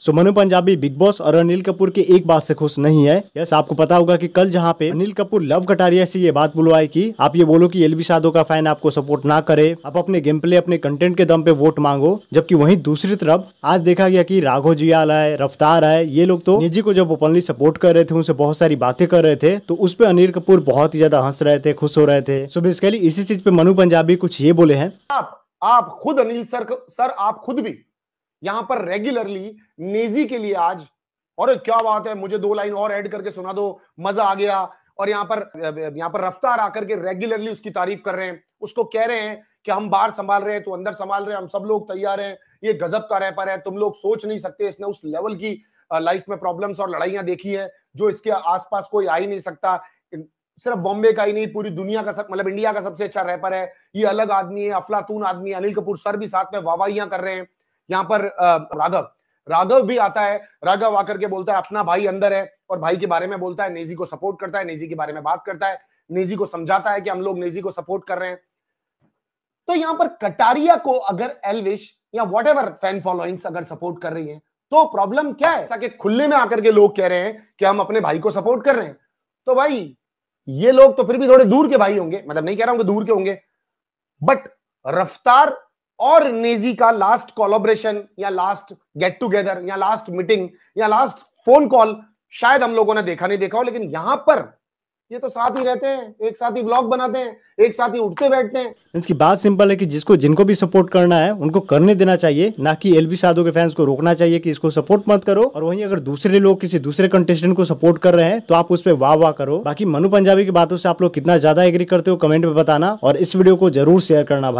सुमनु Punjabi big boss और अनिल कपूर के एक बात से खुश नहीं है यस आपको पता होगा कि कल जहाँ पे अनिल कपूर लव कटारिया से ये बात बुलवाई कि आप ये बोलो कि एलवी साधो का फैन आपको सपोर्ट ना करे आप अपने गेम प्ले अपने कंटेंट के दम पे वोट मांगो जबकि वहीं दूसरी तरफ आज देखा गया की राघो जियाल है रफ्तार है ये लोग तो निजी को जब ओपनली सपोर्ट कर रहे थे उनसे बहुत सारी बातें कर रहे थे तो उस पर अनिल कपूर बहुत ही ज्यादा हंस रहे थे खुश हो रहे थे सो बेसिकली इसी चीज पे मनु पंजाबी कुछ ये बोले हैं आप खुद अनिल सर सर आप खुद भी यहां पर रेगुलरली नेजी के लिए आज और क्या बात है मुझे दो लाइन और ऐड करके सुना दो मजा आ गया और यहाँ पर यहाँ पर रफ्तार आकर के रेगुलरली उसकी तारीफ कर रहे हैं उसको कह रहे हैं कि हम बाहर संभाल रहे हैं तो अंदर संभाल रहे हैं हम सब लोग तैयार हैं ये गजब का रह पर है तुम लोग सोच नहीं सकते इसने उस लेवल की लाइफ में प्रॉब्लम्स और लड़ाइयां देखी है जो इसके आसपास कोई आ ही नहीं सकता सिर्फ बॉम्बे का ही नहीं पूरी दुनिया का सब मतलब इंडिया का सबसे अच्छा रैपर है ये अलग आदमी है अफलातून आदमी अनिल कपूर सर भी साथ में वाहवाहियां कर रहे हैं यहाँ पर राघव राघव भी आता है राघव आकर के बोलता है अपना भाई अंदर है और भाई के बारे में बोलता है नेजी को सपोर्ट करता है नेजी के बारे में बात करता है नेजी को समझाता है कि हम लोग नेजी को सपोर्ट कर रहे हैं तो यहां पर कटारिया को अगर एलविश या वॉट फैन फॉलोइंग्स अगर सपोर्ट कर रही है तो प्रॉब्लम क्या है कि खुले में आकर के लोग कह रहे हैं कि हम अपने भाई को सपोर्ट कर रहे हैं तो भाई ये लोग तो फिर भी थोड़े दूर के भाई होंगे मतलब नहीं कह रहा हूं कि दूर के होंगे बट रफ्तार और नेजी का लास्ट कोलोब्रेशन या लास्ट गेट टूगेदर या लास्ट मीटिंग या लास्ट फोन कॉल शायद हम लोगों ने देखा नहीं देखा हो लेकिन यहां पर ये तो साथ ही रहते हैं एक साथ ही ब्लॉग बनाते हैं एक साथ ही उठते बैठते हैं इसकी बात सिंपल है कि जिसको जिनको भी सपोर्ट करना है उनको करने देना चाहिए ना कि एलवी साधु के फैंस को रोकना चाहिए कि इसको सपोर्ट मत करो और वहीं अगर दूसरे लोग किसी दूसरे कंटेस्टेंट को सपोर्ट कर रहे हैं तो आप उस पर वाह वाह करो बाकी मनु पंजाबी की बातों से आप लोग कितना ज्यादा एग्री करते हो कमेंट में बताना और इस वीडियो को जरूर शेयर करना भाई